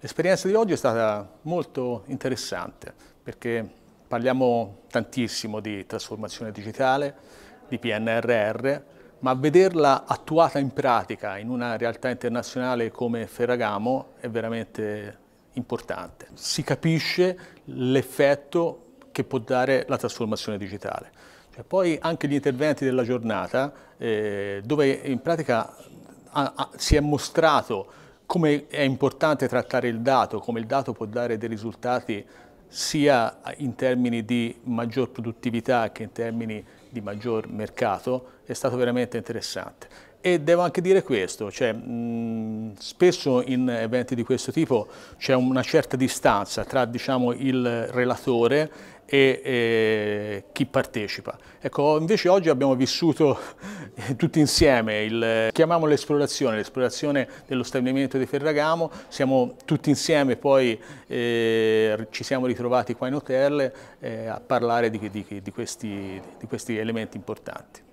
L'esperienza di oggi è stata molto interessante perché parliamo tantissimo di trasformazione digitale, di PNRR, ma vederla attuata in pratica in una realtà internazionale come Ferragamo è veramente importante. Si capisce l'effetto che può dare la trasformazione digitale. Cioè, poi anche gli interventi della giornata, eh, dove in pratica ha, ha, si è mostrato come è importante trattare il dato, come il dato può dare dei risultati sia in termini di maggior produttività che in termini di maggior mercato, è stato veramente interessante. E devo anche dire questo, cioè, mh, spesso in eventi di questo tipo c'è una certa distanza tra diciamo, il relatore e, e, chi partecipa. Ecco, invece oggi abbiamo vissuto tutti insieme, il, chiamiamolo l'esplorazione, l'esplorazione dello stabilimento di Ferragamo, siamo tutti insieme poi eh, ci siamo ritrovati qua in hotel eh, a parlare di, di, di, questi, di questi elementi importanti.